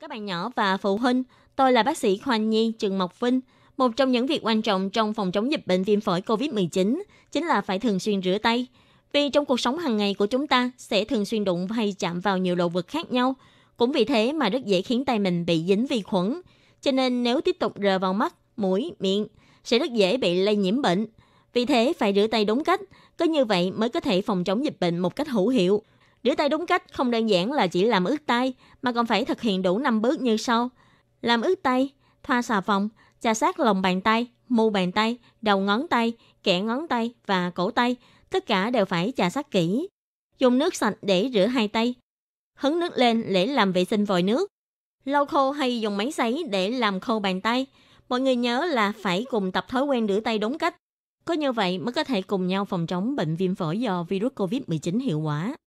các bạn nhỏ và phụ huynh. Tôi là bác sĩ Khoa Nhi Trần Mộc Vinh. Một trong những việc quan trọng trong phòng chống dịch bệnh viêm phổi COVID-19 chính là phải thường xuyên rửa tay. Vì trong cuộc sống hàng ngày của chúng ta sẽ thường xuyên đụng hay chạm vào nhiều đồ vật khác nhau. Cũng vì thế mà rất dễ khiến tay mình bị dính vi khuẩn. Cho nên nếu tiếp tục rờ vào mắt, mũi, miệng sẽ rất dễ bị lây nhiễm bệnh. Vì thế phải rửa tay đúng cách, có như vậy mới có thể phòng chống dịch bệnh một cách hữu hiệu. Rửa tay đúng cách không đơn giản là chỉ làm ướt tay, mà còn phải thực hiện đủ 5 bước như sau. Làm ướt tay, thoa xà phòng, chà sát lòng bàn tay, mu bàn tay, đầu ngón tay, kẽ ngón tay và cổ tay, tất cả đều phải chà sát kỹ. Dùng nước sạch để rửa hai tay. Hứng nước lên để làm vệ sinh vòi nước. Lau khô hay dùng máy sấy để làm khô bàn tay. Mọi người nhớ là phải cùng tập thói quen rửa tay đúng cách. Có như vậy mới có thể cùng nhau phòng chống bệnh viêm phổi do virus COVID-19 hiệu quả.